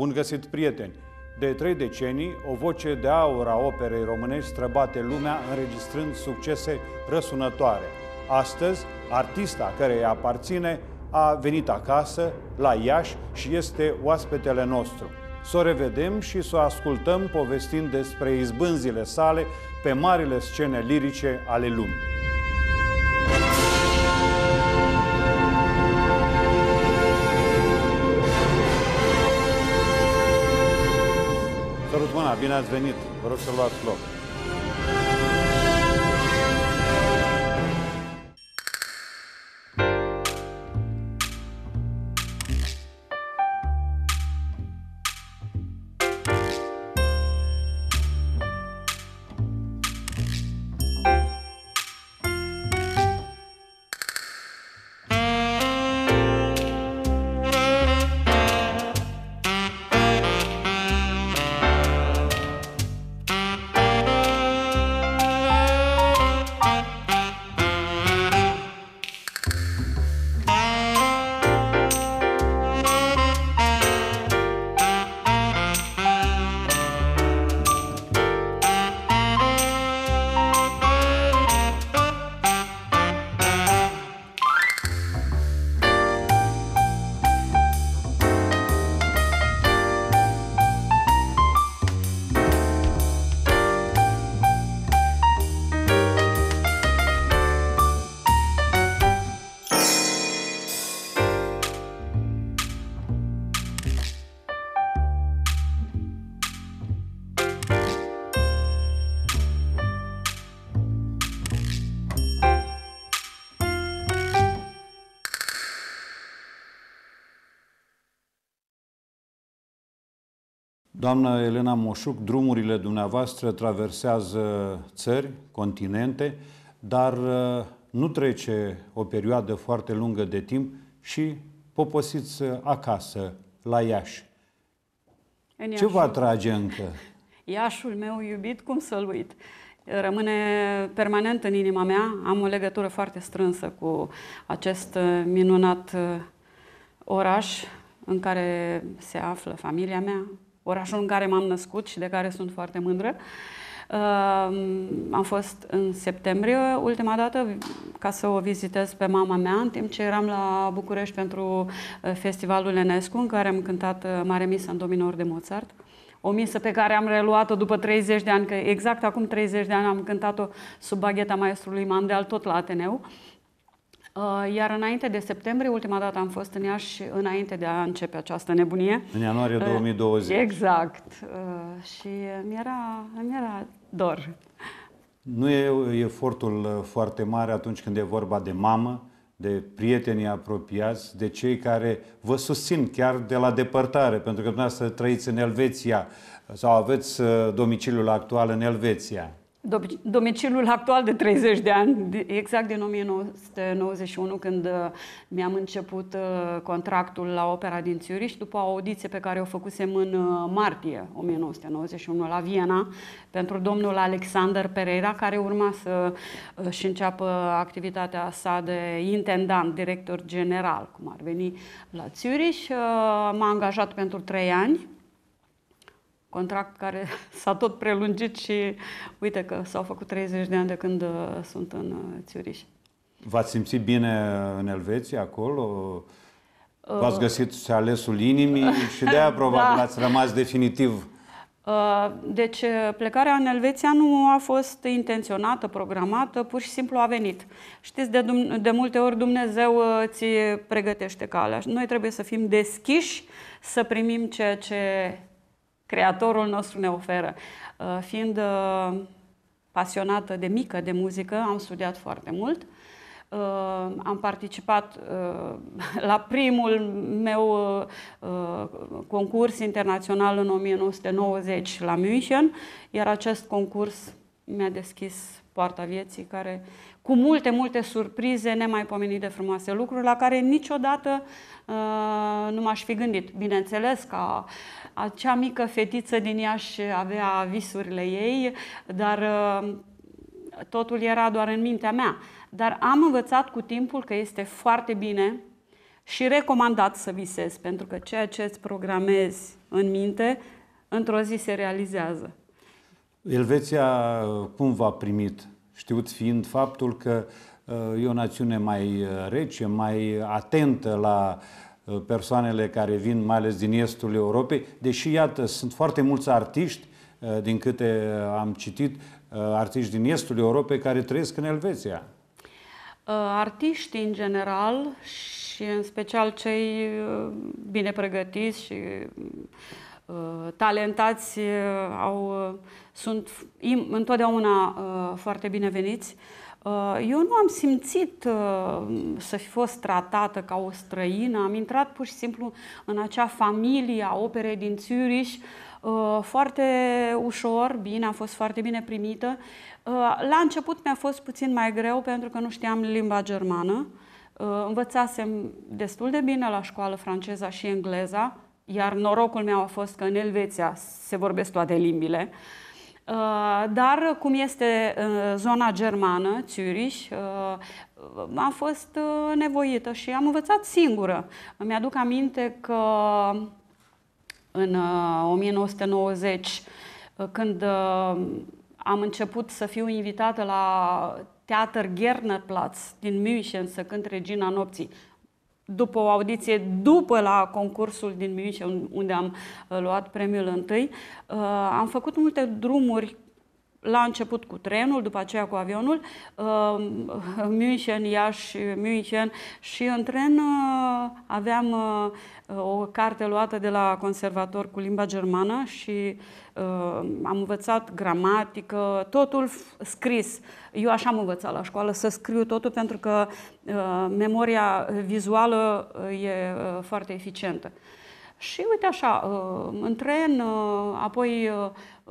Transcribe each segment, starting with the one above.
Bun găsit, prieteni! De trei decenii, o voce de aur a operei românești străbate lumea înregistrând succese răsunătoare. Astăzi, artista care îi aparține a venit acasă, la Iași și este oaspetele nostru. Să o revedem și să o ascultăm povestind despre izbânzile sale pe marile scene lirice ale lumii. bine ați venit. Vă rog să luați loc. Doamnă Elena Moșuc, drumurile dumneavoastră traversează țări, continente, dar uh, nu trece o perioadă foarte lungă de timp și poposiți uh, acasă, la Iași. În Ce vă atrage încă? Iașul meu iubit, cum să-l uit? Rămâne permanent în inima mea. Am o legătură foarte strânsă cu acest uh, minunat oraș în care se află familia mea, orașul în care m-am născut și de care sunt foarte mândră. Am fost în septembrie ultima dată ca să o vizitez pe mama mea, în timp ce eram la București pentru uh, festivalul Enescu, în care am cântat uh, Mare Misa în dominor de Mozart. O misă pe care am reluat-o după 30 de ani, că exact acum 30 de ani am cântat-o sub bagheta maestrului Mandel, tot la Ateneu, Uh, iar înainte de septembrie, ultima dată am fost în Iași, înainte de a începe această nebunie. În ianuarie 2020. Uh, exact. Uh, și mi-era, mi-era dor. Nu e efortul foarte mare atunci când e vorba de mamă, de prietenii apropiați, de cei care vă susțin chiar de la depărtare, pentru că dumneavoastră trăiți în Elveția sau aveți domiciliul actual în Elveția domiciliul actual de 30 de ani, exact din 1991, când uh, mi-am început uh, contractul la Opera din Zurich, după o audiție pe care o făcusem în uh, martie 1991 la Viena, pentru domnul Alexander Pereira, care urma să și înceapă activitatea sa de intendant, director general, cum ar veni la Zurich. M-a angajat pentru trei ani contract care s-a tot prelungit și uite că s-au făcut 30 de ani de când uh, sunt în uh, Țiuriș. V-ați simțit bine în Elveția acolo? Uh, V-ați găsit alesul inimii și de-aia probabil da. ați rămas definitiv. Deci plecarea în Elveția nu a fost intenționată, programată, pur și simplu a venit. Știți, de, de multe ori Dumnezeu ți pregătește calea. Noi trebuie să fim deschiși, să primim ceea ce Creatorul nostru ne oferă. Uh, fiind uh, pasionată de mică de muzică, am studiat foarte mult. Uh, am participat la primul meu concurs internațional în 1990 la München, iar acest concurs mi-a deschis poarta vieții, care, cu multe, multe surprize nemaipomenit de frumoase lucruri, la care niciodată uh, nu m-aș fi gândit. Bineînțeles că acea mică fetiță din Iași avea visurile ei, dar uh, totul era doar în mintea mea. Dar am învățat cu timpul că este foarte bine și recomandat să visezi, pentru că ceea ce îți programezi în minte, într-o zi se realizează. Elveția cum v-a primit? Știut fiind faptul că uh, e o națiune mai uh, rece, mai atentă la uh, persoanele care vin, mai ales din estul Europei, deși, iată, sunt foarte mulți artiști, din câte am citit, artiști din estul Europei care trăiesc în Elveția. Artiștii, în general, și în special cei bine pregătiți și Uh, talentați, uh, au, uh, sunt întotdeauna foarte bineveniți. Eu nu am simțit să fi fost tratată ca o străină, am intrat pur și simplu în acea familie a operei din Zürich foarte ușor, bine, am fost foarte bine primită. La început mi-a fost puțin mai greu pentru că nu știam limba germană. Învățasem destul de bine la școală franceza și engleza, iar norocul meu a fost că în Elveția se vorbesc toate limbile. Uh, dar cum este uh, zona germană, Zürich, uh, am fost nevoită și am învățat singură. Îmi aduc aminte că în 1990, când am început să fiu invitată la Theater Gernerplatz din München să cânt Regina Nopții, după o audiție, după la concursul din Mimice, unde am uh, luat premiul întâi, uh, am făcut multe drumuri la început cu trenul, după aceea cu avionul, uh, München, Iași, München și în tren uh, aveam uh, o carte luată de la conservator cu limba germană și uh, am învățat gramatică, totul scris. Eu așa am învățat la școală, să scriu totul pentru că uh, memoria vizuală uh, e foarte eficientă. Și uite așa, în tren, apoi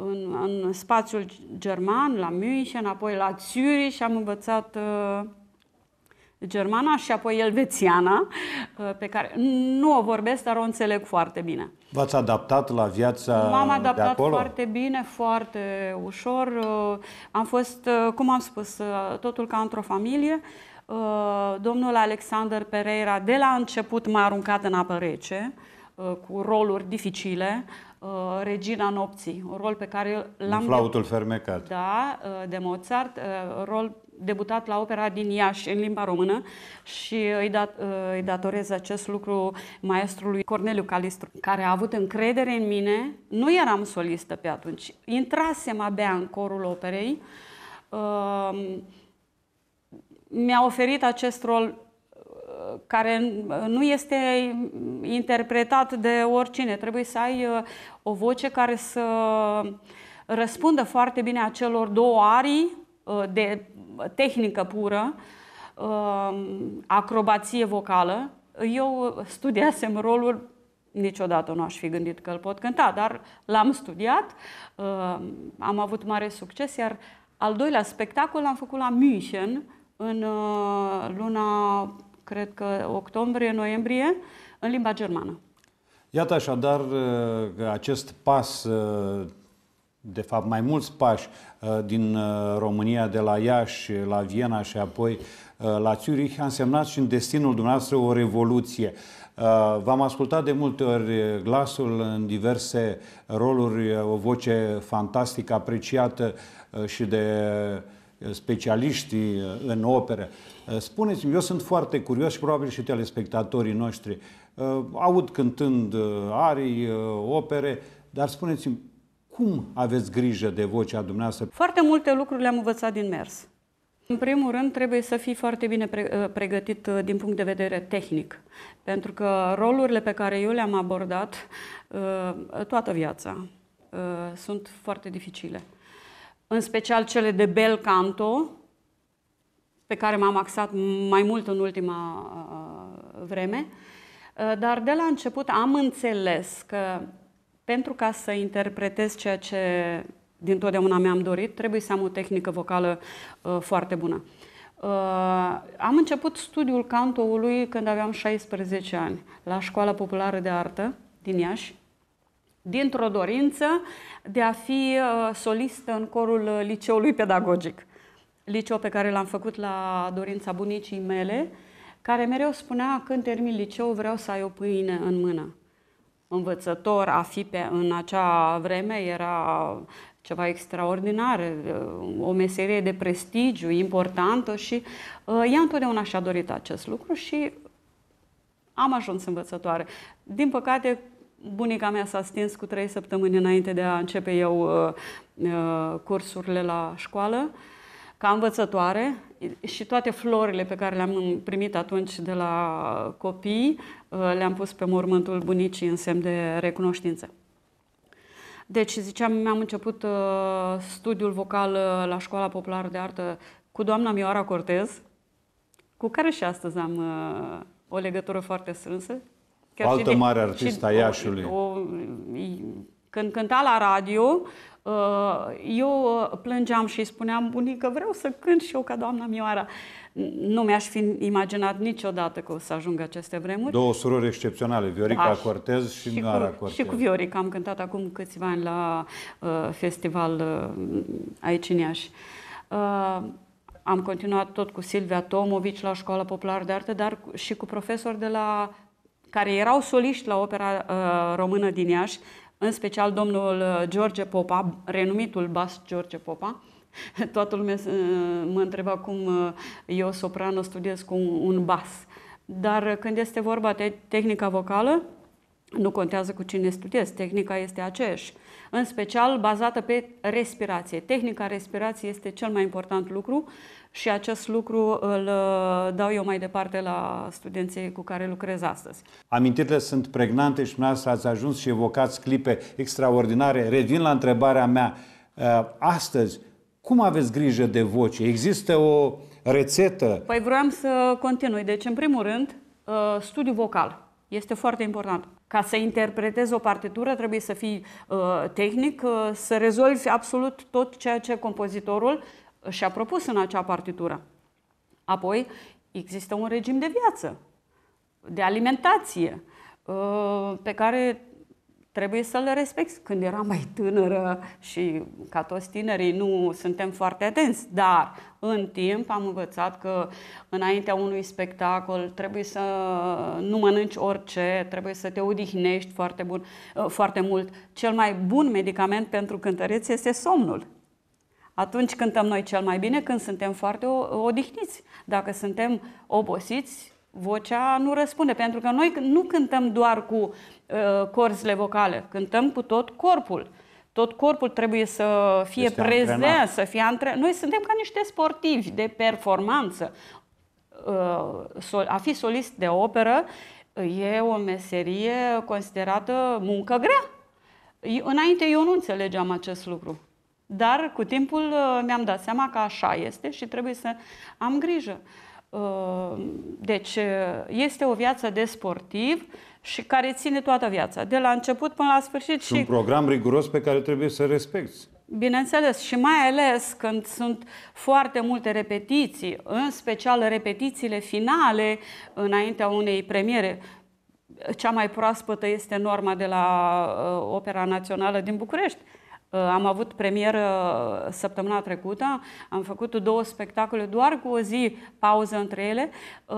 în, în spațiul german, la München, apoi la Zürich și am învățat uh, germana și apoi elvețiana, uh, pe care nu o vorbesc, dar o înțeleg foarte bine. V-ați adaptat la viața M-am adaptat de acolo? foarte bine, foarte ușor. Uh, am fost, cum am spus, totul ca într-o familie. Domnul Alexander Pereira de la început m-a aruncat în apă rece. Uh, Uh, cu roluri dificile, uh, Regina Nopții, un rol pe care l-am... Flautul de... fermecat. Da, uh, de Mozart, rol debutat la opera din Iași, în limba română și îi, dat, îi datorez acest lucru maestrului Corneliu Calistru, care a avut încredere în mine. Nu eram solistă pe atunci, intrasem abia în corul operei. Mi-a oferit acest rol care nu este interpretat de oricine. Trebuie să ai uh, o voce care să răspundă foarte bine acelor două arii uh, de tehnică pură, uh, acrobație vocală. Eu studiasem rolul, niciodată nu aș fi gândit că îl pot cânta, dar l-am studiat, am avut mare succes, iar al doilea spectacol l-am făcut la München, în luna cred că octombrie-noiembrie, în limba germană. Iată așadar uh, acest pas, uh, de fapt mai mulți pași uh, din România, de la Iași, la Viena și apoi la Zurich, a însemnat și în destinul dumneavoastră o revoluție. V-am ascultat de multe ori glasul în diverse roluri, o voce fantastică, apreciată și de specialiștii uh, în operă. Uh, spuneți-mi, eu sunt foarte curios și probabil și telespectatorii noștri uh, aud cântând arii, opere, dar spuneți-mi, cum aveți grijă de vocea dumneavoastră? Foarte multe lucruri le-am învățat din mers. În primul rând, trebuie să fii foarte bine pregătit din punct de vedere tehnic, pentru că rolurile pe care eu le-am abordat toată viața sunt foarte dificile în special cele de bel canto, pe care m-am axat mai mult în ultima uh, vreme, uh, dar de la început am înțeles că pentru ca să interpretez ceea ce din mi-am dorit, trebuie să am o tehnică vocală uh, foarte bună. am început studiul cantoului când aveam 16 ani, la Școala Populară de Artă din Iași, dintr-o dorință de a fi uh, solistă în corul uh, liceului pedagogic. Liceu pe care l-am făcut la dorința bunicii mele, care mereu spunea când termin liceu vreau să ai o pâine în mână. Învățător a fi pe, în acea vreme era ceva extraordinar, uh, o meserie de prestigiu importantă și ea întotdeauna și-a dorit acest lucru și am ajuns învățătoare. Din păcate, bunica mea s-a stins cu trei săptămâni înainte de a începe eu uh, uh, cursurile la școală ca învățătoare și toate florile pe care le-am primit atunci de la copii uh, le-am pus pe mormântul bunicii în semn de recunoștință. Deci, ziceam, mi-am început studiul vocal la Școala Populară de Artă cu doamna Mioara Cortez, cu care și astăzi am o legătură foarte strânsă, Chiar Altă de, mare artistă a Iașului. O, o, când cânta la radio, uh, eu uh, plângeam și spuneam, bunică, vreau să cânt și eu ca doamna Mioara. Nu mi-aș fi imaginat niciodată că o să ajung aceste vremuri. Două surori excepționale, Viorica da, Cortez și, și Mioara cu, Cortez. Și cu Viorica am cântat acum câțiva ani la uh, festival uh, aici în Iași. Uh, am continuat tot cu Silvia Tomovici la Școala Populară de Artă, dar și cu profesori de la care erau soliști la opera uh, română din Iași, în special domnul uh, George Popa, renumitul bas George Popa. Toată lumea uh, mă întreba cum uh, eu, soprană, studiez cu un bas. Dar când este vorba de tehnica vocală, nu contează cu cine studiezi, tehnica este aceeași. În special bazată pe respirație. Tehnica respirației este cel mai important lucru și acest lucru îl uh, dau eu mai departe la studenții cu care lucrez astăzi. Amintirile sunt pregnante și dumneavoastră ați ajuns și evocați clipe extraordinare. Revin la întrebarea mea. Uh, astăzi, cum aveți grijă de voce? Există o rețetă? Păi vreau să continui. Deci, în primul rând, uh, studiu vocal. Este foarte important. Ca să interpretezi o partitură, trebuie să fii uh, tehnic, uh, să rezolvi absolut tot ceea ce compozitorul și-a propus în acea partitură. Apoi există un regim de viață, de alimentație, uh, pe care trebuie să le respecti. Când eram mai tânără și ca toți tinerii nu suntem foarte atenți, dar în timp am învățat că înaintea unui spectacol trebuie să nu mănânci orice, trebuie să te odihnești foarte, bun, uh, foarte mult. Cel mai bun medicament pentru cântăreți este somnul. Atunci cântăm noi cel mai bine când suntem foarte odihniți. Dacă suntem obosiți, vocea nu răspunde, pentru că noi nu cântăm doar cu uh, corzile vocale, cântăm cu tot corpul. Tot corpul trebuie să fie este prezent, antrenat. să fie antre. Noi suntem ca niște sportivi de performanță. Uh, a fi solist de operă e o meserie considerată muncă grea. Înainte eu nu înțelegeam acest lucru. Dar cu timpul uh, mi-am dat seama că așa este și trebuie să am grijă. Uh, deci uh, este o viață de sportiv și care ține toată viața, de la început până la sfârșit. Și un program riguros pe care trebuie să respecti. Bineînțeles, și mai ales când sunt foarte multe repetiții, în special repetițiile finale înaintea unei premiere. Cea mai proaspătă este norma de la Opera Națională din București Uh, am avut premieră uh, săptămâna trecută, am făcut două spectacole doar cu o zi pauză între ele. Uh,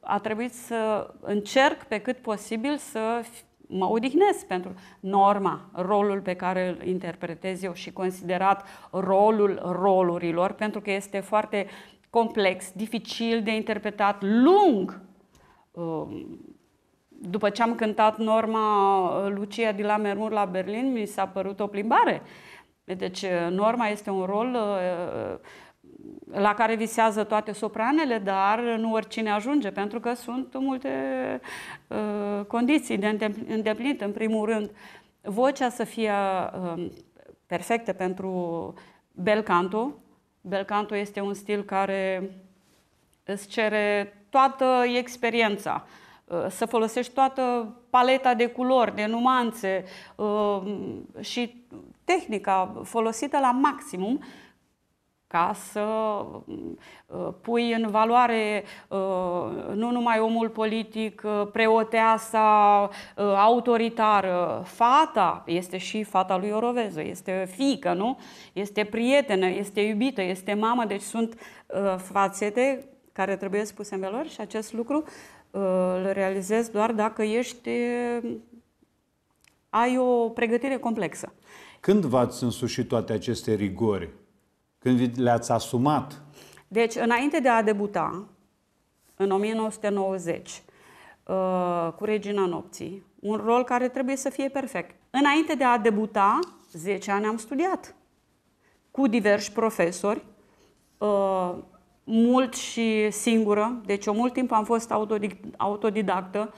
a trebuit să încerc pe cât posibil să mă odihnesc pentru norma, rolul pe care îl interpretez eu și considerat rolul rolurilor, pentru că este foarte complex, dificil de interpretat, lung după ce am cântat norma Lucia de la Mermur la Berlin, mi s-a părut o plimbare. Deci uh, norma este un rol uh, la care visează toate sopranele, dar nu oricine ajunge, pentru că sunt multe uh, condiții de îndeplinit. În primul rând, vocea să fie perfectă pentru bel canto. Bel canto este un stil care îți cere toată experiența. Uh, Uh, să folosești toată paleta de culori, de nuanțe uh, și tehnica folosită la maximum ca să uh, pui în valoare nu numai omul politic, preoteasa autoritară, fata, este și fata lui Orovezu, este fică, nu? Este prietenă, este iubită, este mamă, deci sunt fațete care trebuie spuse în valoare și acest lucru uh, îl realizezi doar dacă ești, ai o pregătire complexă. Când v-ați însușit toate aceste rigori? Când le-ați asumat? Deci, înainte de a debuta, în 1990, uh, cu Regina Nopții, un rol care trebuie să fie perfect. Înainte de a debuta, 10 ani am studiat cu diversi profesori, uh, mult și singură, deci eu mult timp am fost autodidactă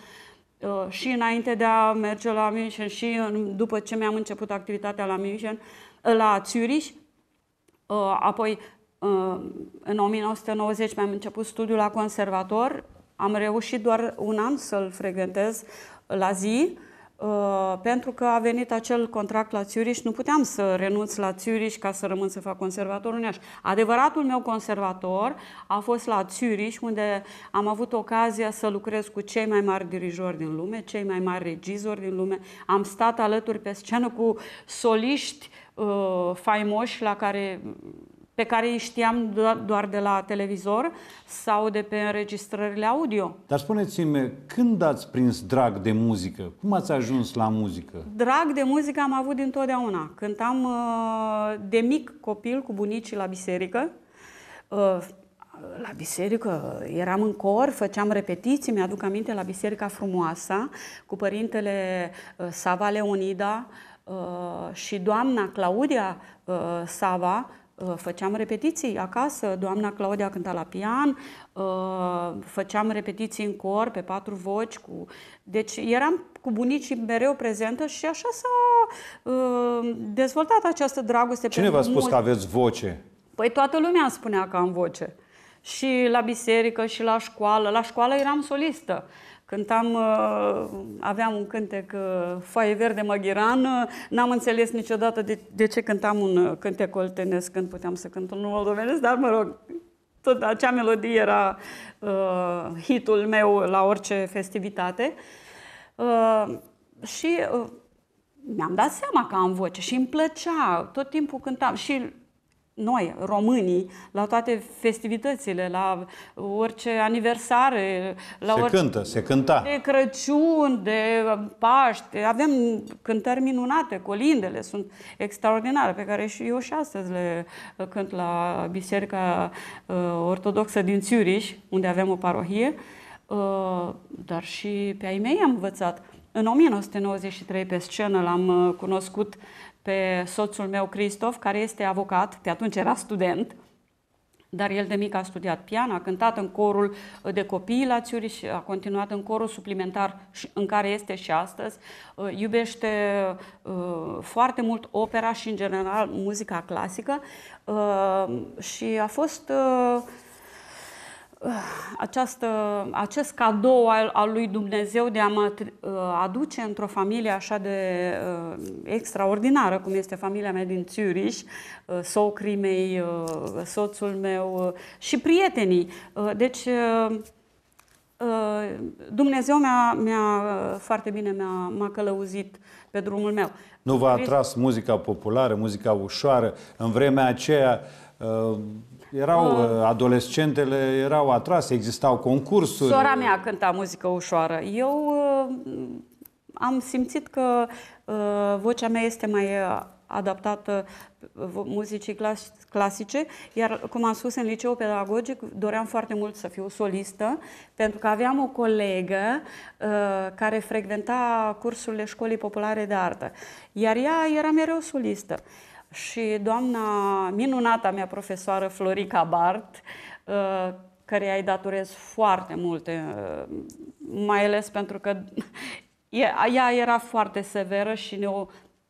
uh, și înainte de a merge la München și după ce mi-am început activitatea la München, uh, la Zürich, uh, apoi în 1990 mi-am început studiul la conservator, am reușit doar un an să-l frecventez la zi Uh, pentru că a venit acel contract la Zurich, nu puteam să renunț la Zurich ca să rămân să fac conservator în Iași. Adevăratul meu conservator a fost la Zurich, unde am avut ocazia să lucrez cu cei mai mari dirijori din lume, cei mai mari regizori din lume. Am stat alături pe scenă cu soliști uh, faimoși la care pe care îi știam do- doar de la televizor sau de pe înregistrările audio. Dar spuneți-mi, când ați prins drag de muzică? Cum ați ajuns la muzică? Drag de muzică am avut dintotdeauna. Cântam uh, de mic copil cu bunicii la biserică. Uh, la biserică eram în cor, făceam repetiții, mi-aduc aminte la Biserica Frumoasa cu părintele uh, Sava Leonida și doamna Claudia Sava, Uh, făceam repetiții acasă, doamna Claudia cânta la pian, uh, făceam repetiții în cor pe patru voci. Cu... Deci eram cu bunicii mereu prezentă și așa s-a uh, dezvoltat această dragoste. Cine v-a spus mult... că aveți voce? Păi toată lumea spunea că am voce. Și la biserică, și la școală. La școală eram solistă. Cântam, uh, aveam un cântec uh, Foaie Verde Măghiran, uh, n-am înțeles niciodată de, de ce cântam un cântec oltenesc când puteam să cânt un moldovenesc, dar mă rog, tot acea melodie era uh, hitul meu la orice festivitate. Uh, și uh, mi-am dat seama că am voce și îmi plăcea, tot timpul cântam și noi, românii, la toate festivitățile, la orice aniversare. La se orice... cântă, se cânta. De Crăciun, de Paște. Avem cântări minunate, colindele sunt extraordinare, pe care și eu și astăzi le cânt la Biserica uh, Ortodoxă din Țiuriș, unde avem o parohie. Uh, dar și pe ai mei am învățat. În 1993, pe scenă, l-am uh, cunoscut uh, pe soțul meu, Cristof, care este avocat, pe atunci era student, dar el de mic a studiat pian, a cântat în corul de copii la și a continuat în corul suplimentar în care este și astăzi, uh, iubește uh, foarte mult opera și în general muzica clasică uh, și a fost această, acest cadou al, al lui Dumnezeu de a mă uh, aduce într-o familie așa de uh, extraordinară, cum este familia mea din Zürich uh, socrii mei, uh, soțul meu uh, și prietenii. Uh, deci, uh, uh, Dumnezeu mi-a, mi-a uh, foarte bine mi-a, m-a călăuzit pe drumul meu. Nu v-a atras muzica populară, muzica ușoară? În vremea aceea, uh, erau ah. uh, adolescentele, erau atrase, existau concursuri. Sora mea cânta muzică ușoară. Eu uh, am simțit că uh, vocea mea este mai uh, adaptată uh, muzicii clasice, iar, cum am spus, în liceu pedagogic doream foarte mult să fiu solistă, pentru că aveam o colegă uh, care frecventa cursurile școlii populare de artă, iar ea era mereu solistă. Uh, și doamna minunata mea profesoară Florica Bart, uh, care îi datorez foarte multe, uh, mai ales pentru că ea era foarte severă și ne,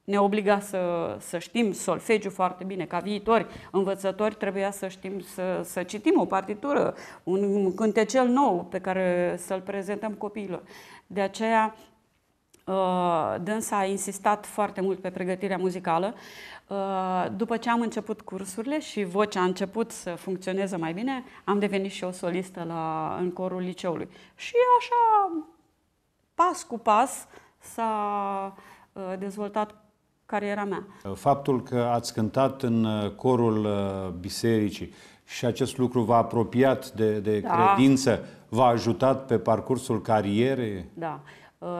ne obliga să, să știm solfegiu foarte bine. Ca viitori învățători trebuia să știm să, să citim o partitură, un cântecel nou pe care să-l prezentăm copiilor. De aceea Uh, dânsa a insistat foarte mult pe pregătirea muzicală. Uh, după ce am început cursurile și vocea a început să funcționeze mai bine, am devenit și o solistă la, în corul liceului. Și așa, pas cu pas, s-a uh, dezvoltat cariera mea. Faptul că ați cântat în corul bisericii și acest lucru v-a apropiat de, de da. credință, v-a ajutat pe parcursul carierei? Da. Uh,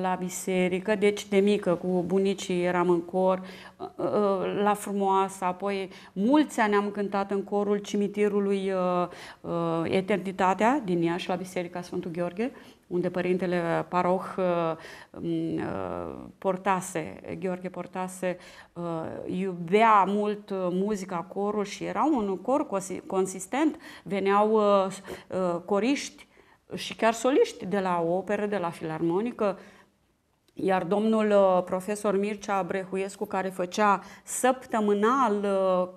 la biserică, deci de mică cu bunicii eram în cor, uh, uh, la frumoasa, apoi mulți ani am cântat în corul cimitirului Eternitatea din Iași la Biserica Sfântul Gheorghe, unde părintele paroh mm, Portase, Gheorghe Portase, iubea mult muzica, corul și era un cor consistent, veneau coriști și chiar soliști de la operă, de la filarmonică, iar domnul uh, profesor Mircea Brehuiescu, care făcea săptămânal uh,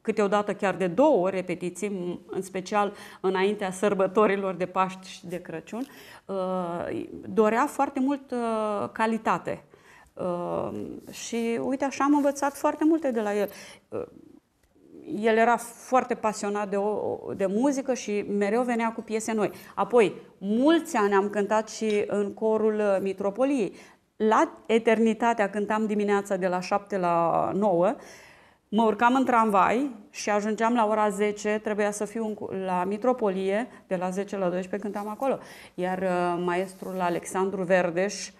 câteodată chiar de două repetiții, în special înaintea sărbătorilor de Paști și de Crăciun, uh, dorea foarte mult calitate. Și uite, așa am învățat foarte multe de la el el era foarte pasionat de, o, de muzică și mereu venea cu piese noi. Apoi, mulți ani am cântat și în corul uh, Mitropoliei. La Eternitatea cântam dimineața de la 7 la 9, mă urcam în tramvai și ajungeam la ora 10, trebuia să fiu la Mitropolie, de la 10 la 12 cântam acolo. Iar uh, maestrul Alexandru Verdeș,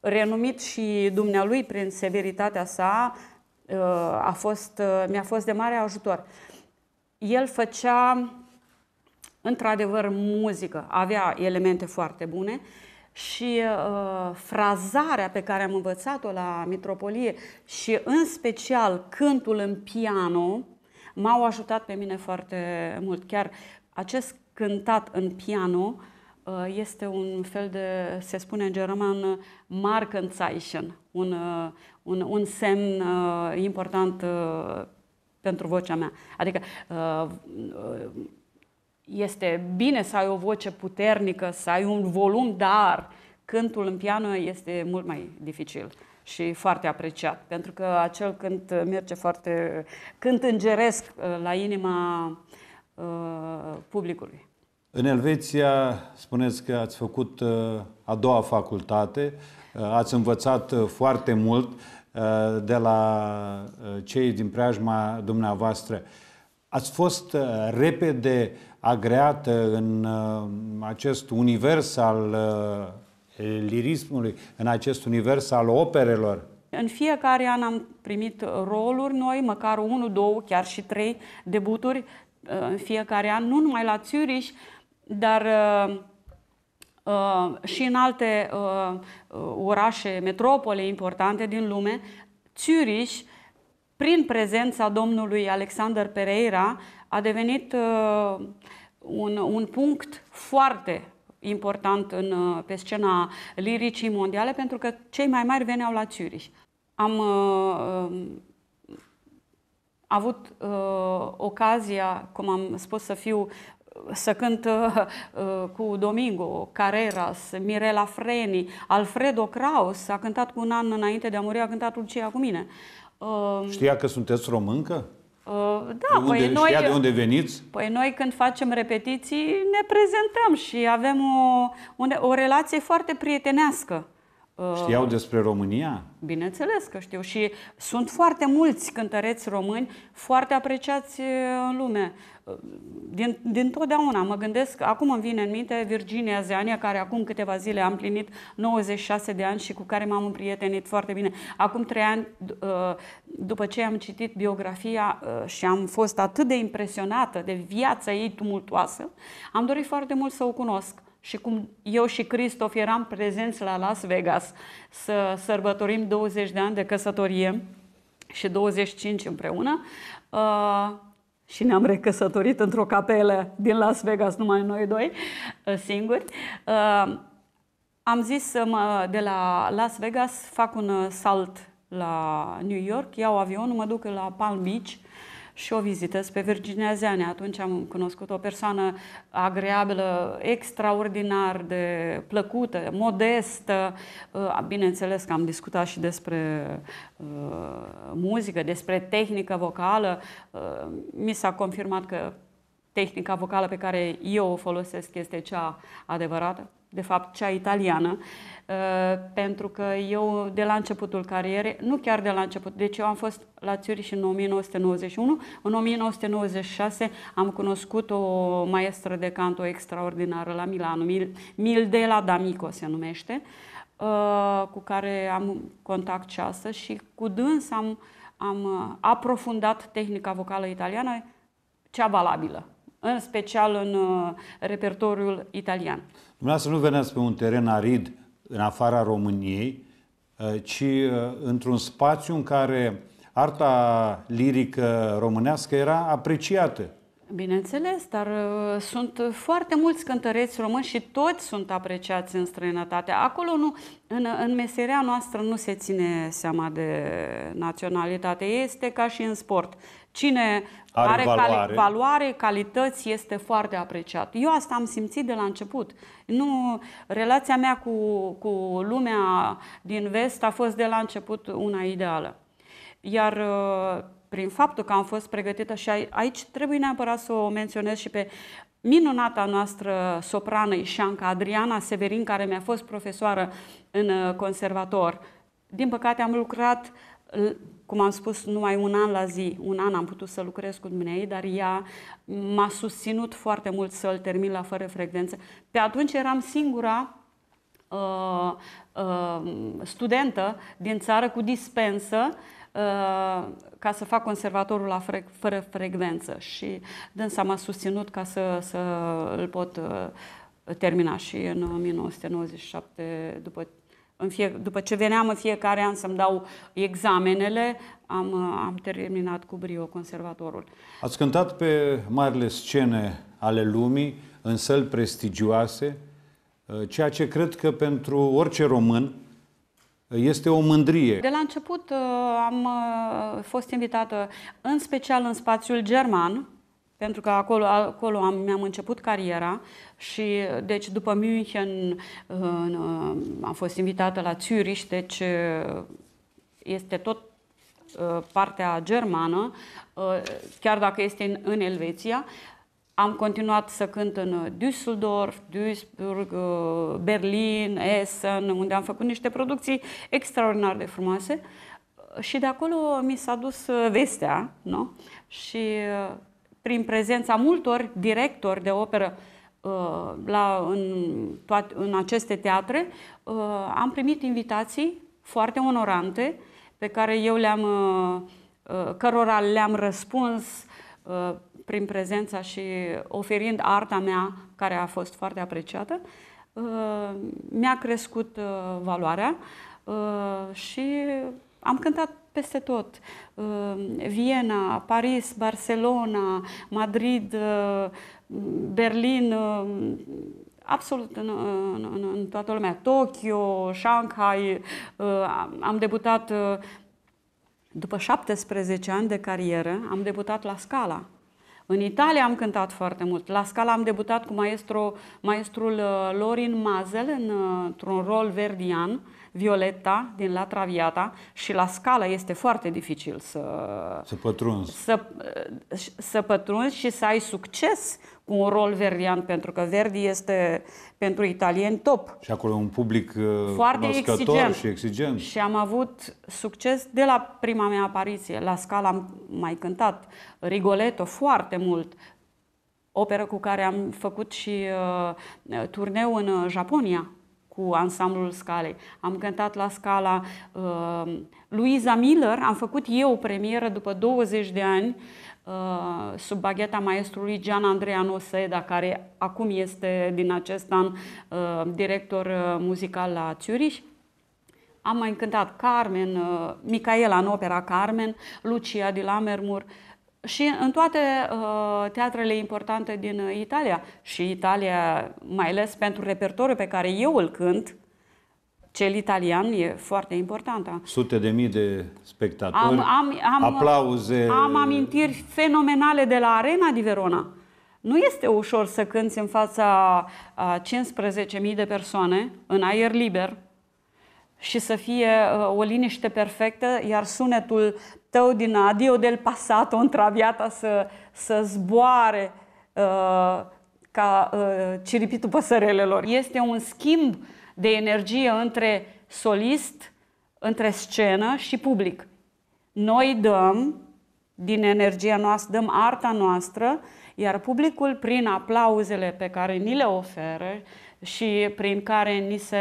renumit și dumnealui prin severitatea sa, Uh, a fost, uh, mi-a fost de mare ajutor. El făcea, într-adevăr, muzică, avea elemente foarte bune și uh, frazarea pe care am învățat-o la Mitropolie și, în special, cântul în piano, m-au ajutat pe mine foarte mult. Chiar acest cântat în piano uh, Uh, este un fel de, se spune în german, uh, Markenzeichen, un, uh, un, un semn important pentru vocea mea. Adică este bine să ai o voce puternică, să ai un volum, dar cântul în piană este mult mai dificil și foarte apreciat, pentru că acel cânt merge foarte, cânt îngeresc la inima publicului. În Elveția, spuneți că ați făcut uh, a doua facultate, uh, ați învățat uh, foarte mult de la cei din preajma dumneavoastră. Ați fost repede agreată în acest univers al lirismului, în acest univers al operelor? În fiecare an am primit roluri noi, măcar unul, două, chiar și trei debuturi în fiecare an, nu numai la Zurich, dar uh, uh, și în alte uh, orașe, metropole importante din lume, Zürich, prin prezența domnului Alexander Pereira, a devenit un, un punct foarte important în, pe scena liricii mondiale, pentru că cei mai mari veneau la Zürich. Am uh, avut uh, ocazia, cum am spus, să fiu să cânt uh, uh cu Domingo, Carreras, Mirela Freni, Alfredo Kraus, a cântat cu un an înainte de a muri, a cântat Lucia cu mine. Uh, Știa că sunteți româncă? Uh, da, de unde, păi noi, de unde veniți? Păi noi când facem repetiții ne prezentăm și avem o, o, o relație foarte prietenească. Știau uh, despre România? Bineînțeles că știu și sunt foarte mulți cântăreți români foarte apreciați uh, în lume. Uh, din, din totdeauna mă gândesc, acum îmi vine în minte Virginia Zeania, care acum câteva zile am plinit 96 de ani și cu care m-am împrietenit foarte bine. Acum trei ani, după ce am citit biografia și am fost atât de impresionată de viața ei tumultoasă, am dorit foarte mult să o cunosc și cum eu și Cristof eram prezenți la Las Vegas să sărbătorim 20 de ani de căsătorie și 25 împreună uh, și ne-am recăsătorit într-o capelă din Las Vegas, numai noi doi, uh, singuri. Uh, am zis să mă, de la Las Vegas fac un salt la New York, iau avionul, mă duc la Palm Beach, și o vizitez pe Virginia Zeane. Atunci am cunoscut o persoană agreabilă, extraordinar de plăcută, modestă. Uh, bineînțeles că am discutat și despre uh, muzică, despre tehnică vocală. Uh, mi s-a confirmat că tehnica vocală pe care eu o folosesc este cea adevărată, de fapt cea italiană. Eh, pentru că eu de la începutul carierei, nu chiar de la început, deci eu am fost la Zurich în 1991, în 1996 am cunoscut o maestră de canto extraordinară la Milano, Mildela D'Amico se numește, eh, cu care am contact și astăzi și cu dâns am, am aprofundat tehnica vocală italiană, cea valabilă în special în eh, repertoriul italian. Dumneavoastră nu veneați pe un teren arid în afara României, uh, ci uh, într-un spațiu în care arta lirică românească era apreciată. Bineînțeles, dar uh, sunt foarte mulți cântăreți români și toți sunt apreciați în străinătate. Acolo, nu, în, în meseria noastră, nu se ține seama de naționalitate. Este ca și în sport. Cine are, are valoare. Cali- valoare, calități, este foarte apreciat. Eu asta am simțit de la început. Nu, relația mea cu, cu lumea din vest a fost de la început una ideală. Iar uh, prin faptul că am fost pregătită și aici trebuie neapărat să o menționez și pe minunata noastră soprană Ișanca, Adriana Severin, care mi-a fost profesoară în uh, conservator. Din păcate am lucrat cum am spus, numai un an la zi, un an am putut să lucrez cu Dumnezeu, dar ea m-a susținut foarte mult să îl termin la fără frecvență. Pe atunci eram singura uh, uh, studentă din țară cu dispensă uh, ca să fac conservatorul la fre- fără frecvență și dânsa m-a susținut ca să, să îl pot uh, termina și în 1997, după în fie, după ce veneam în fiecare an să-mi dau examenele, am, am terminat cu brio conservatorul. Ați cântat pe marile scene ale lumii, în săli prestigioase, uh, ceea ce cred că pentru orice român uh, este o mândrie. De la început uh, am fost invitată în special în spațiul german, pentru că acolo, acolo am, mi-am început cariera și deci după München am fost invitată la Zürich, deci este tot uh, partea germană, uh, chiar dacă este în, Elveția. Am continuat să cânt în Düsseldorf, Duisburg, uh, Berlin, Essen, unde am făcut niște producții extraordinar de frumoase. Și de acolo mi s-a dus vestea, nu? Și prin prezența multor directori de operă uh, la, în, toate, în aceste teatre, uh, am primit invitații foarte onorante pe care eu le-am, uh, cărora le-am răspuns prin prezența și oferind arta mea, care a fost foarte apreciată, mi-a crescut valoarea și am cântat peste tot. Uh, Viena, Paris, Barcelona, Madrid, uh, Berlin, uh, absolut în, în, în toată lumea. Tokyo, Shanghai, am debutat după 17 ani de carieră, am debutat la Scala. În Italia am cântat foarte mult. La Scala am debutat cu maestru maestrul Lorin Mazel într-un rol verdian, uh, Violeta din La Traviata și la scală este foarte dificil să, să pătrunzi. Să, să pătrunzi și să ai succes cu un rol verdian, pentru că Verdi este pentru italieni top. Și acolo un public uh, foarte exigent. și exigent. Și am avut succes de la prima mea apariție. La scala am mai cântat Rigoletto foarte mult, operă cu care am făcut și uh, turneu în uh, Japonia cu ansamblul Scalei. Am cântat la Scala uh, Luisa Miller, am făcut eu o premieră după 20 de ani uh, sub bagheta maestrului Gian Andrea Noseda, care acum este din acest an uh, director uh, muzical la Zurich. Am mai cântat Carmen, uh, Micaela în opera Carmen, Lucia de la Mermur, uh, și în toate uh, teatrele importante din Italia. Și Italia, mai ales pentru repertoriul pe care eu îl cânt, cel italian e foarte important. Sute de mii de spectatori, am, am, am, aplauze... Am amintiri fenomenale de la Arena di Verona. Nu este ușor să cânți în fața 15.000 de persoane, în aer liber, și să fie o liniște perfectă, iar sunetul tău din Adio del în Traviata, să, să zboare uh, ca uh, ciripitul păsărelelor. Este un schimb de energie între solist, între scenă și public. Noi dăm din energia noastră, dăm arta noastră, iar publicul, prin aplauzele pe care ni le oferă și prin care ni se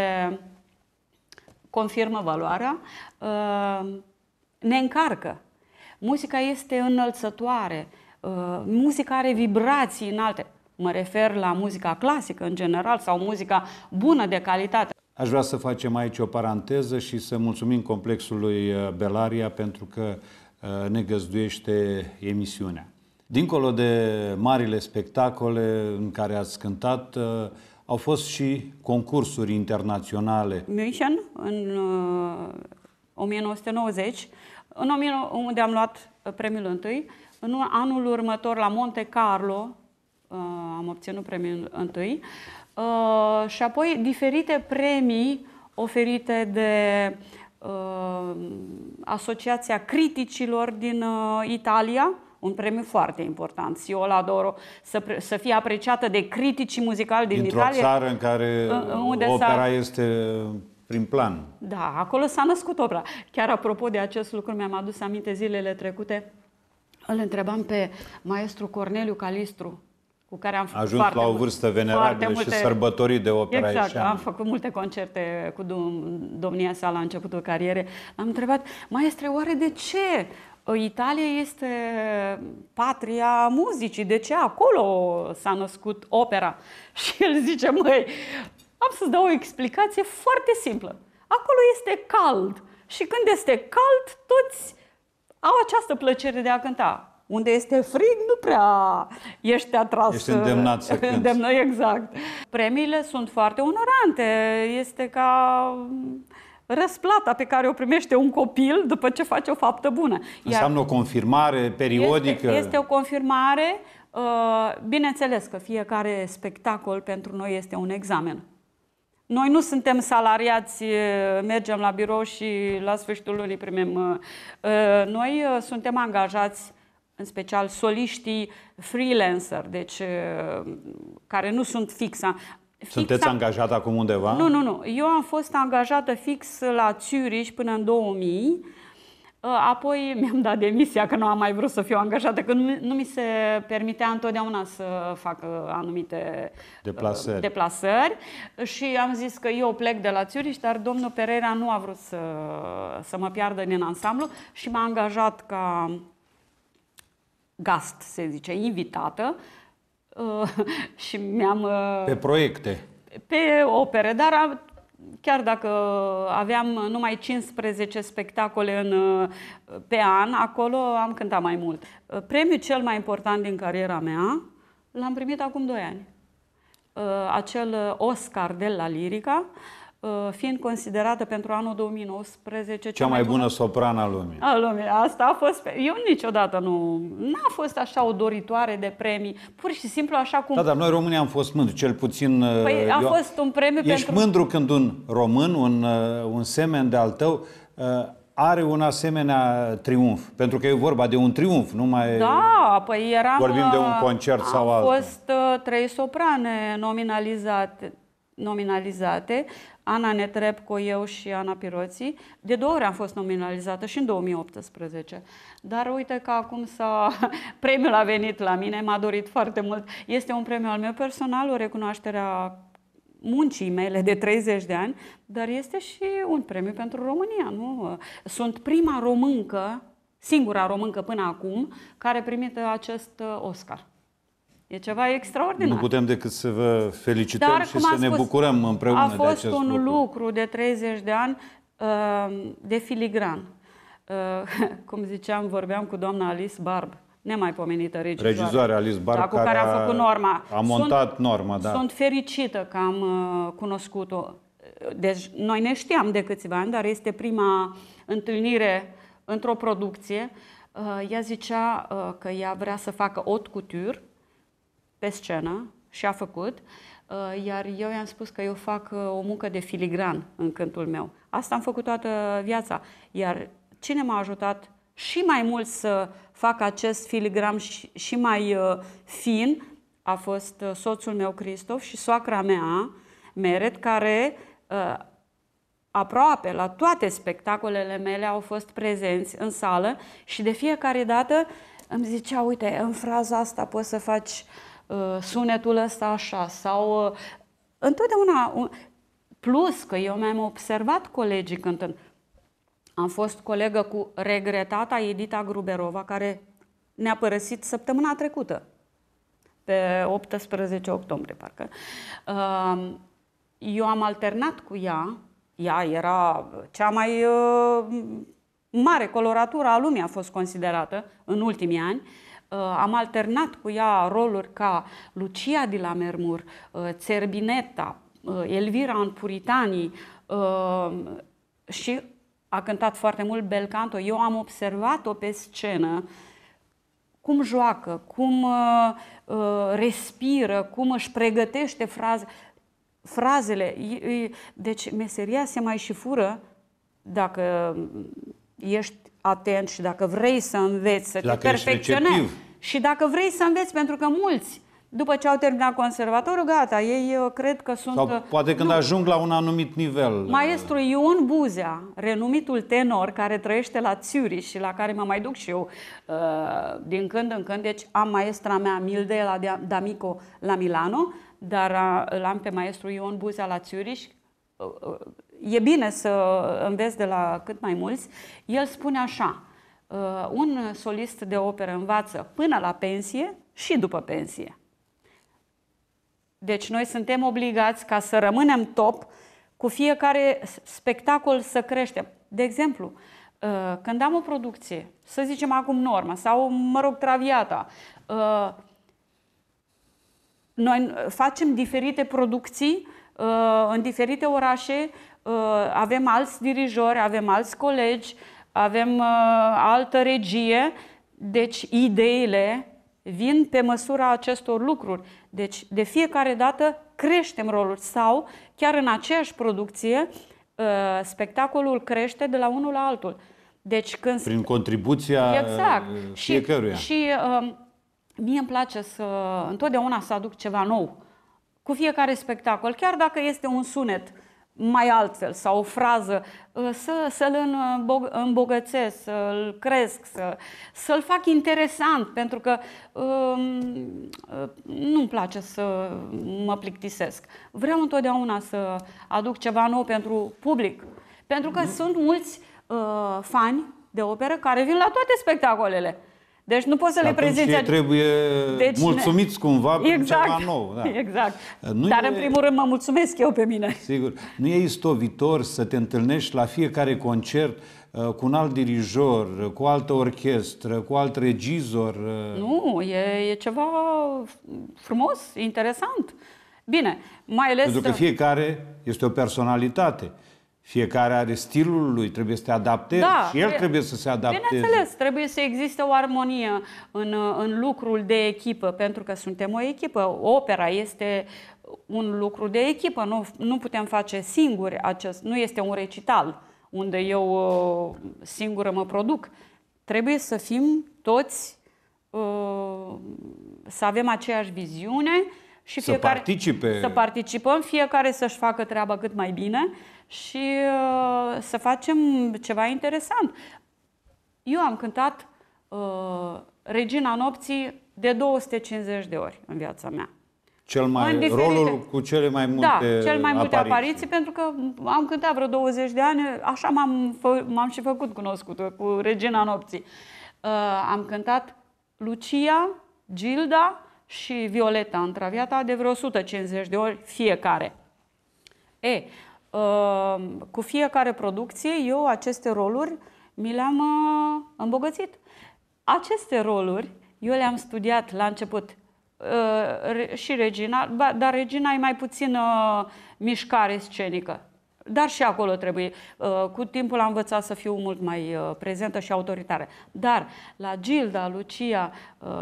confirmă valoarea, uh, ne încarcă. Muzica este înălțătoare, uh, muzica are vibrații înalte. Mă refer la muzica clasică în general sau muzica bună de calitate. Aș vrea să facem aici o paranteză și să mulțumim complexului uh, Belaria pentru că uh, ne găzduiește emisiunea. Dincolo de marile spectacole în care ați cântat, au fost și concursuri internaționale. München, în 1990, în 1000, unde am luat uh, premiul întâi, în anul următor la Monte Carlo uh, am obținut premiul întâi uh, și apoi diferite premii oferite de Asociația Criticilor din Italia, un premiu foarte important. Siola d'Oro să, să fie apreciată de criticii muzicali din Dintr-o Italia. țară în care unde opera este prin plan. Da, acolo s-a născut opera. Chiar apropo de acest lucru, mi-am adus aminte zilele trecute, îl întrebam pe maestru Corneliu Calistru, cu care am făcut Ajuns foarte la o vârstă venerabilă multe... și sărbătorii de opera Exact, am făcut multe concerte cu domnia sa la începutul carierei. Am întrebat, maestre, oare de ce ă, Italia este patria muzicii, de ce acolo s-a născut opera? Și el zice, măi, am să-ți dau o explicație foarte simplă. Acolo este cald și când este cald, toți au această plăcere de a cânta. Unde este frig, nu prea ești atras. Ești îndemnat să cânti. Îndemnă, exact. Premiile sunt foarte onorante. Este ca răsplata pe care o primește un copil după ce face o faptă bună. Iar Înseamnă o confirmare periodică. Este, este o confirmare. Uh, bineînțeles că fiecare spectacol pentru noi este un examen. Noi nu suntem salariați, mergem la birou și la sfârșitul lunii primim. Noi suntem angajați în special soliștii freelancer, deci care nu sunt fixa. Sunteți fixa... angajat acum undeva? Nu, nu, nu. Eu am fost angajată fix la Zurich până în 2000 Uh, apoi mi-am dat demisia că nu am mai vrut să fiu angajată, că nu, mi se permitea întotdeauna să fac uh, anumite uh, deplasări. deplasări. Și am zis că eu plec de la Zurich, dar domnul Pereira nu a vrut să, să mă piardă din ansamblu și m-a angajat ca gast, se zice, invitată. Și mi-am... Pe proiecte pe opere, dar chiar dacă aveam numai 15 spectacole în, uh, pe an, acolo am cântat mai mult. Uh, premiul cel mai important din cariera mea l-am primit acum 2 ani. Uh, acel Oscar de la Lirica, Uh, fiind considerată pentru anul 2019 cea, cea mai bună, bună soprană a lumii. A lumii. Asta a fost. Eu niciodată nu. N-a fost așa o doritoare de premii. Pur și simplu așa cum. Da, dar noi românii am fost mândri, cel puțin. Uh, păi a eu... fost un premiu Ești pentru... mândru când un român, un, uh, un semen de al tău, are un asemenea triumf. Pentru că e vorba de un triumf, nu mai da, păi eram, vorbim de un concert sau altul. Au fost trei soprane nominalizate nominalizate. Ana Netrebco, eu și Ana Piroții. De două ori am fost nominalizată și în 2018. Dar uite că acum s-a... premiul a venit la mine, m-a dorit foarte mult. Este un premiu al meu personal, o recunoaștere a muncii mele de 30 de ani, dar este și un premiu pentru România. Nu? Sunt prima româncă, singura româncă până acum, care primită acest uh, Oscar. E ceva extraordinar. Nu putem decât să vă felicităm Dar, și să ne bucurăm împreună de acest lucru. A fost un lucru. de 30 de ani uh, de filigran. Uh, cum ziceam, vorbeam cu doamna Alice Barb, nemaipomenită regizoare. Regizoare Alice Barb, da, cu care a făcut norma. A montat sunt, norma, da. Sunt fericită că am uh, cunoscut-o. Deci, noi ne știam de câțiva ani, dar este prima întâlnire într-o producție. Ea zicea că ea vrea să facă haute couture, pe scenă și a făcut, uh, iar eu i-am spus că eu fac uh, o muncă de filigran în cântul meu. Asta am făcut toată viața. Iar cine m-a ajutat și mai mult să fac acest filigram și, mai uh, fin a fost soțul meu, Cristof, și soacra mea, Meret, care aproape la toate spectacolele mele au fost prezenți în sală și de fiecare dată îmi zicea, uite, în fraza asta poți să faci uh, Uh, sunetul ăsta așa sau uh, întotdeauna plus că eu mi-am observat colegii cântând. Am fost colegă cu regretata Edita Gruberova care ne-a părăsit săptămâna trecută pe 18 octombrie parcă. Uh, eu am alternat cu ea, ea era cea mai mare coloratură a lumii a fost considerată în ultimii ani Uh, am alternat cu ea roluri ca Lucia de la Mermur, uh, Țerbineta, uh, Elvira în Puritanii și a cântat foarte mult belcanto. Eu am observat-o pe scenă cum joacă, cum respiră, cum își pregătește fraze, frazele. Deci meseria se mai și fură dacă ești atent și dacă vrei să înveți, să te perfecționezi. Ești și dacă vrei să înveți, pentru că mulți după ce au terminat conservatorul, gata, ei cred că sunt... Sau uh, poate când nu. ajung la un anumit nivel. Uh, maestru Ion Buzea, renumitul tenor care trăiește la Zurich și la care mă mai duc și eu uh, din când în când, deci am maestra mea la D'Amico la Milano, dar l-am pe maestru Ion Buzea la Zurich. E bine să înveți de la cât mai mulți. El spune așa, Uh, un solist de operă învață până la pensie și după pensie. Deci noi suntem obligați ca să rămânem top cu fiecare spectacol să creștem. De exemplu, uh, când am o producție, să zicem acum norma sau, mă rog, traviata, uh, noi facem diferite producții în diferite orașe, avem alți dirijori, avem alți colegi, avem uh, altă regie, deci ideile vin pe măsura acestor lucruri. Deci de fiecare dată creștem rolul sau chiar în aceeași producție uh, spectacolul crește de la unul la altul. Deci când Prin contribuția uh, exact. fiecăruia. Și, și uh, mie îmi place să întotdeauna să aduc ceva nou. Cu fiecare spectacol, chiar dacă este un sunet uh, mai altfel sau o frază, ă, să, să-l ă, îmbogățesc, să-l cresc, să, să-l fac interesant, pentru că um, nu-mi place să mă plictisesc. Vreau întotdeauna să aduc ceva nou pentru public, pentru că mm-hmm. sunt mulți uh, fani de operă care vin la toate spectacolele. Deci nu poți să le prezinți... trebuie deci, mulțumiți cumva exact, ceva nou. Da. Exact. Uh, nu Dar e, în primul rând mă mulțumesc eu pe mine. Sigur. Nu e istovitor să te întâlnești la fiecare concert uh, cu un alt dirijor, uh, cu o altă orchestră, cu alt regizor? Nu, e, e ceva frumos, interesant. Bine, mai ales... Pentru că fiecare este o personalitate. Fiecare are stilul lui, trebuie să te adaptezi da, și el trebuie să se adapteze. Bineînțeles, trebuie să existe o armonie în, în lucrul de echipă, pentru că suntem o echipă. Opera este un lucru de echipă, nu, nu putem face singuri acest, nu este un recital unde eu uh, singură mă produc. Trebuie să fim toți, uh, să avem aceeași viziune și să fiecare, participe. Să participăm, fiecare să-și facă treaba cât mai bine și uh, să facem ceva interesant. Eu am cântat uh, Regina Nopții de 250 de ori în viața mea. Cel mai, în diferite... rolul cu cele mai multe Da, cel mai multe apariții. apariții, pentru că am cântat vreo 20 de ani, așa m-am, fă, m-am și făcut cunoscută cu Regina Nopții. Uh, am cântat Lucia, Gilda și Violeta în Traviata de vreo 150 de ori fiecare. E, Ehm, cu fiecare producție, eu aceste roluri mi le-am uh, îmbogățit. Aceste roluri eu le-am studiat la început uh, și Regina, dar Regina e mai puțină uh, mișcare scenică. Dar și acolo trebuie. Cu timpul am învățat să fiu mult mai prezentă și autoritară. Dar la Gilda, Lucia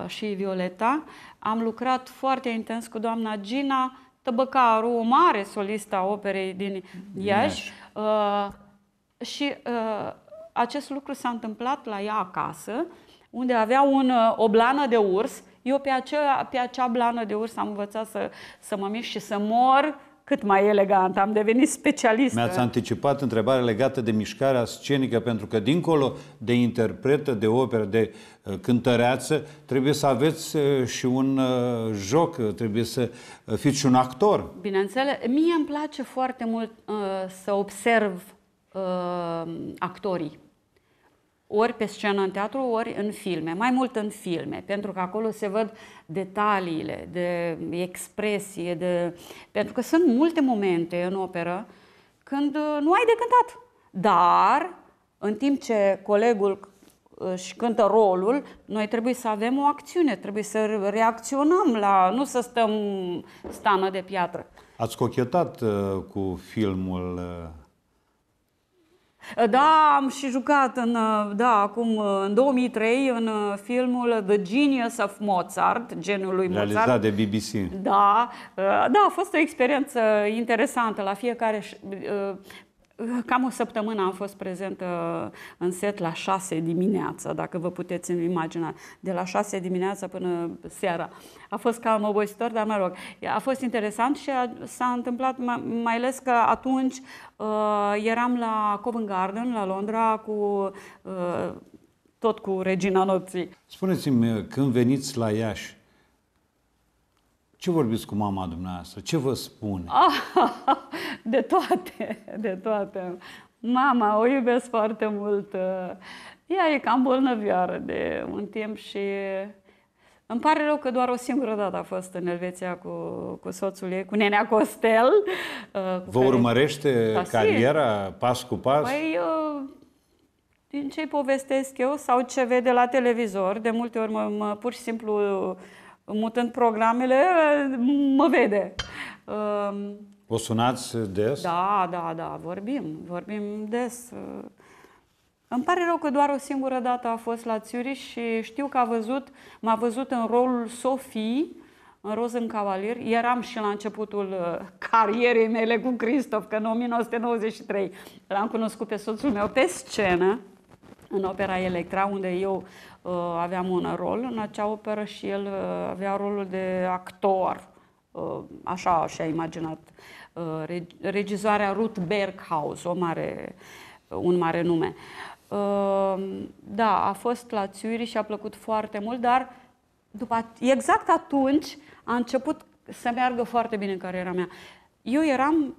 și Violeta am lucrat foarte intens cu doamna Gina Tăbăcaru, o mare solista operei din Iași. Uh, și uh, acest lucru s-a întâmplat la ea acasă, unde avea un, uh, o blană de urs. Eu pe acea, pe acea blană de urs am învățat să, să mă mișc și să mor cât mai elegant. Am devenit specialist. Mi-ați anticipat întrebarea legată de mișcarea scenică, pentru că dincolo de interpretă, de operă, de uh, cântăreață, trebuie să aveți uh, și un uh, joc, trebuie să fiți și un actor. Bineînțeles. Mie îmi place foarte mult uh, să observ uh, actorii ori pe scenă în teatru, ori în filme, mai mult în filme, pentru că acolo se văd detaliile de expresie, de... pentru că sunt multe momente în operă când uh, nu ai de cântat. Dar, în timp ce colegul uh, își cântă rolul, noi trebuie să avem o acțiune, trebuie să reacționăm la, nu să stăm stană de piatră. Ați cochetat uh, cu filmul Eh, da, am și jucat în, eh, da, acum, eh, în 2003 în filmul The Genius of Mozart, genul lui Realizat Mozart. de BBC. Da, da, a fost o experiență interesantă. La fiecare Cam o săptămână am fost prezentă în set la 6 dimineața, dacă vă puteți imagina. De la 6 dimineața până seara. A fost cam obositor, dar mă rog, a fost interesant și s-a întâmplat, mai ales că atunci uh, eram la Covent Garden, la Londra, cu uh, tot cu Regina Nopții. Spuneți-mi, uh, când veniți la Iași, ce vorbiți cu mama dumneavoastră? Ce vă spune? de toate, de toate. Mama, o iubesc foarte mult. Ea e cam bolnăvioară de un timp și îmi pare rău că doar o singură dată a fost în Elveția cu, cu soțul ei, cu Nenea Costel. Uh, cu Vă care... urmărește da, cariera pas cu pas? Păi, uh, din ce povestesc eu sau ce vede la televizor, de multe ori mă, mă, pur și simplu mutând programele, mă vede. O sunați des? Da, da, da, vorbim, vorbim des. Îmi pare rău că doar o singură dată a fost la Zurich și știu că a văzut, m-a văzut în rolul Sofie, în Roz în Cavalier. Eram și la începutul uh, carierei mele cu Cristof, că în 1993 l-am cunoscut pe soțul meu pe scenă, în opera Electra, unde eu Uh, aveam un rol în acea operă și el uh, avea rolul de actor, uh, așa și-a imaginat. Regizoarea Ruth Berghaus, o mare, un mare nume. Da, a fost la Zurich și a plăcut foarte mult, dar după, exact atunci a început să meargă foarte bine în cariera mea. Eu eram,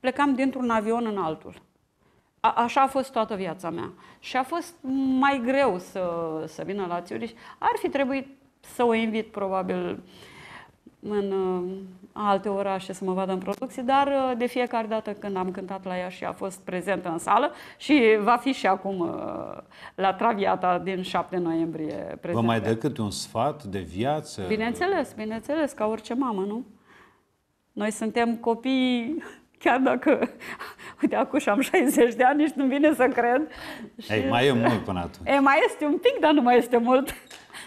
plecam dintr-un avion în altul. A, așa a fost toată viața mea. Și a fost mai greu să, să vină la Țiuriș. Ar fi trebuit să o invit probabil în uh, alte orașe să mă vadă în producții, dar uh, de fiecare dată când am cântat la ea și a fost prezentă în sală și va fi și acum uh, la Traviata din 7 noiembrie prezentă. Vă mai dă câte un sfat de viață? Bineînțeles, bineînțeles, ca orice mamă, nu? Noi suntem copii chiar dacă, uite, acum am 60 de ani, nici nu vine să cred. Și... mai e mult până atunci. E mai este un pic, dar nu mai este mult.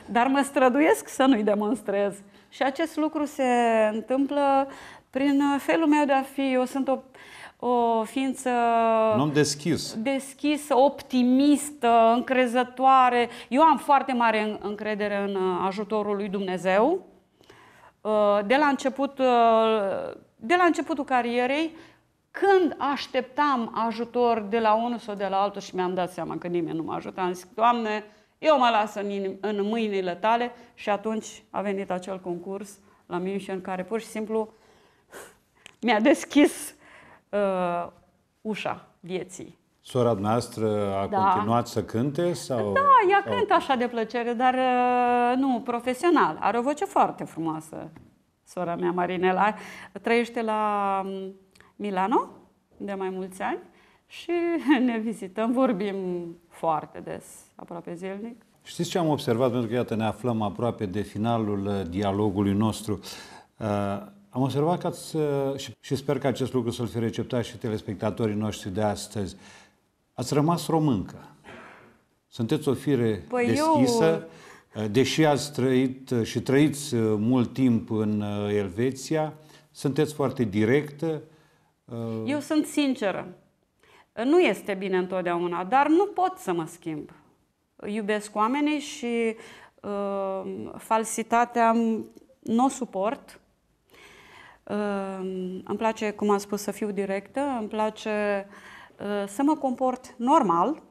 Dar mă străduiesc să nu-i demonstrez. Și acest lucru se întâmplă prin felul meu de a fi. Eu sunt o, o ființă un om deschis. deschisă, optimistă, încrezătoare. Eu am foarte mare încredere în ajutorul lui Dumnezeu. Uh, de la început uh, de la începutul carierei, când așteptam ajutor de la unul sau de la altul și mi-am dat seama că nimeni nu mă ajută. am zis, Doamne, eu mă las în, în mâinile tale și atunci a venit acel concurs la München care pur și simplu mi-a deschis uh, ușa vieții. Sora noastră a da. continuat să cânte? Sau? Da, ea cântă așa de plăcere, dar uh, nu profesional. Are o voce foarte frumoasă sora mea Marinela, trăiește la mm, Milano de mai mulți ani și ne vizităm, vorbim foarte des, aproape zilnic. Știți ce am observat? Pentru că, iată, ne aflăm aproape de finalul uh, dialogului nostru. Uh, am observat că ați, uh, și, și sper că acest lucru să-l fi receptat și telespectatorii noștri de astăzi. Ați rămas româncă. Sunteți o fire păi deschisă. Eu Deși ați trăit uh, și trăiți uh, mult timp în uh, Elveția, sunteți foarte directă. Eu sunt sinceră. Nu este bine întotdeauna, dar nu pot să mă schimb. Iubesc oamenii și uh, falsitatea nu o suport. Uh, îmi place, cum am spus, să fiu directă, îmi place uh, să mă comport normal.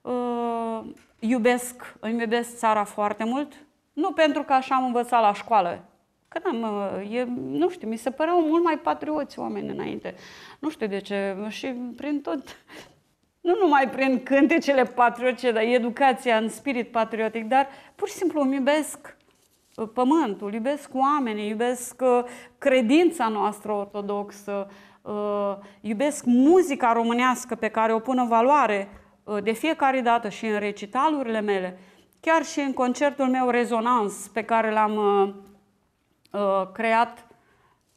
Uh, iubesc, îmi iubesc țara foarte mult, nu pentru că așa am învățat la școală, Că n-am, uh, e, nu știu, mi se păreau mult mai patrioți oameni înainte. Nu știu de ce, și prin tot, nu numai prin cântecele patriotice, dar educația în spirit patriotic, dar pur și simplu îmi iubesc uh, pământul, iubesc oamenii, iubesc uh, credința noastră ortodoxă, iubesc muzica românească pe care o pun în valoare Uh, de fiecare dată și în recitalurile mele, chiar și în concertul meu Rezonans pe care l-am uh, uh creat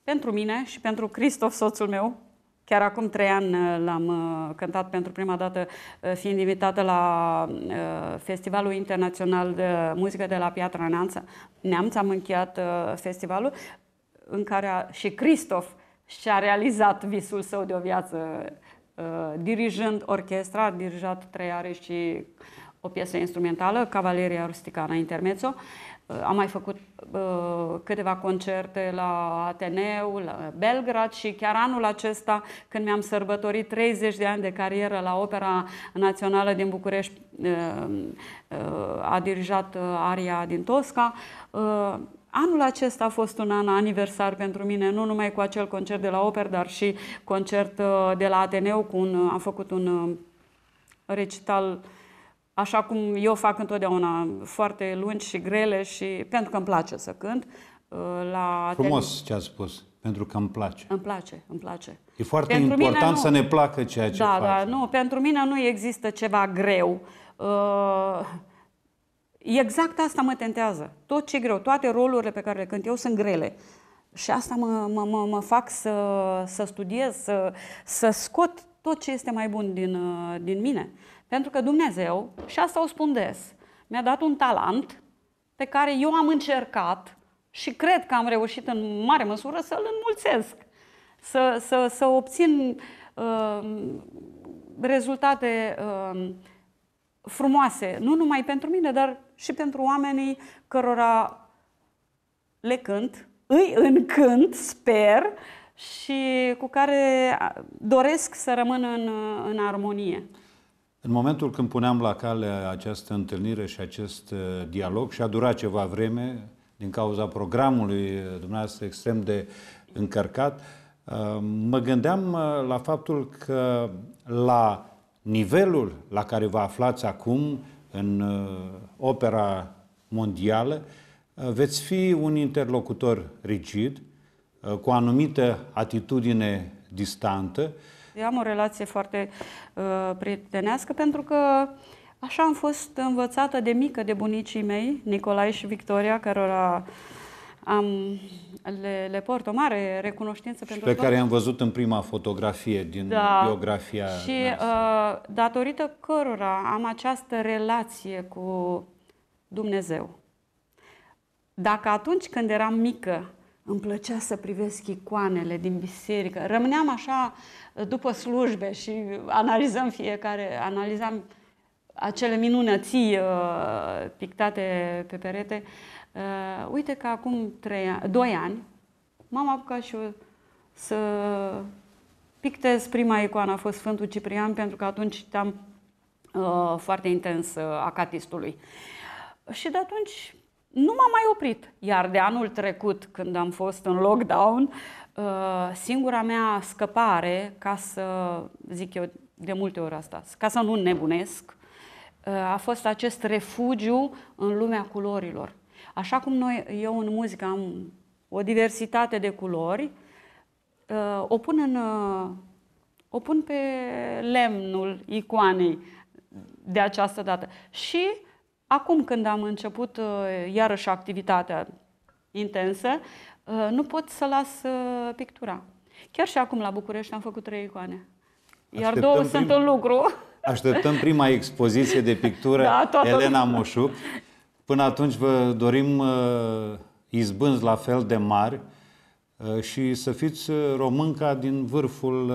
pentru mine și pentru Cristof, soțul meu. Chiar acum trei ani uh, l-am uh, cântat pentru prima dată, uh, fiind invitată la Festivalul Internațional de Muzică de la Piatra Neamță. Neamț am încheiat festivalul în care a, și Cristof și-a realizat visul său de o viață Uh, dirijând orchestra, a dirijat trei are și o piesă instrumentală, Cavaleria Rusticana Intermezzo. Uh, am mai făcut uh, câteva concerte la Ateneu, la Belgrad și chiar anul acesta, când mi-am sărbătorit 30 de ani de carieră la Opera Națională din București, uh, uh, a dirijat uh, aria din Tosca. Uh, Anul acesta a fost un an aniversar pentru mine, nu numai cu acel concert de la Oper, dar și concert uh, de la Ateneu. Cu un, uh, am făcut un uh, recital așa cum eu fac întotdeauna, foarte lungi și grele și pentru că îmi place să cânt. La Frumos Ateneu. ce ați spus, pentru că îmi place. Îmi place, îmi place. E foarte pentru important mine, nu... să ne placă ceea ce da, faci. Da, nu, pentru mine nu există ceva greu. Uh Exact asta mă tentează. Tot ce e greu, toate rolurile pe care le cânt eu sunt grele. Și asta mă, mă, mă, mă fac să, să studiez, să, să scot tot ce este mai bun din, uh, din mine. Pentru că Dumnezeu, și asta o spun des, mi-a dat un talent pe care eu am încercat și cred că am reușit în mare măsură să-l înmulțesc, să, să, să obțin uh, rezultate uh, frumoase, nu numai pentru mine, dar și pentru oamenii cărora le cânt, îi încânt, sper, și cu care doresc să rămân în, în armonie. În momentul când puneam la cale această întâlnire și acest uh, dialog, și a durat ceva vreme, din cauza programului uh, dumneavoastră extrem de încărcat, uh, mă gândeam la faptul că la nivelul la care vă aflați acum în uh, opera mondială, uh, veți fi un interlocutor rigid, uh, cu o anumită atitudine distantă. Eu am o relație foarte uh, prietenească pentru că așa am fost învățată de mică de bunicii mei, Nicolae și Victoria, cărora am le, le port o mare recunoștință pentru pe tot. care am văzut în prima fotografie din da. biografia Și uh, datorită cărora am această relație cu Dumnezeu. Dacă atunci când eram mică îmi plăcea să privesc icoanele din biserică, rămâneam așa uh, după slujbe și analizăm fiecare, analizam acele minunății uh, pictate pe perete, uh, Uh, uite că acum 3, 2 ani m-am apucat și eu să pictez prima icoană, a fost Sfântul Ciprian, pentru că atunci citeam uh, foarte intens uh, acatistului. Și de atunci nu m-am mai oprit. Iar de anul trecut, când am fost în lockdown, uh, singura mea scăpare, ca să zic eu de multe ori asta, ca să nu nebunesc, uh, a fost acest refugiu în lumea culorilor Așa cum noi, eu în muzică am o diversitate de culori, uh, o pun, în, uh, o pun pe lemnul icoanei de această dată. Și acum când am început uh, iarăși activitatea intensă, nu pot să las pictura. Chiar și acum la București am făcut trei icoane. Iar Așteptăm două prim... sunt în lucru. Așteptăm prima expoziție de pictură da, Elena Moșu. Până atunci vă dorim uh, izbânzi la fel de mari uh, și să fiți uh, românca din vârful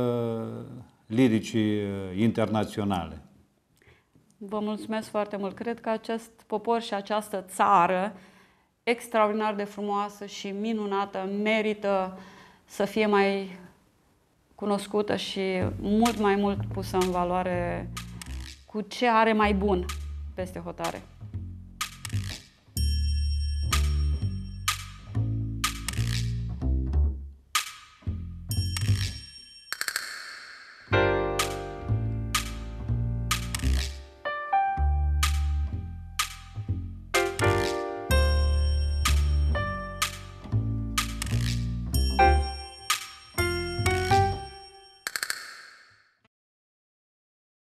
liricii internaționale. Vă mulțumesc foarte mult. Cred că acest popor și această țară extraordinar de frumoasă și minunată merită să fie mai cunoscută și mult mai mult pusă în valoare cu ce are mai bun peste hotare.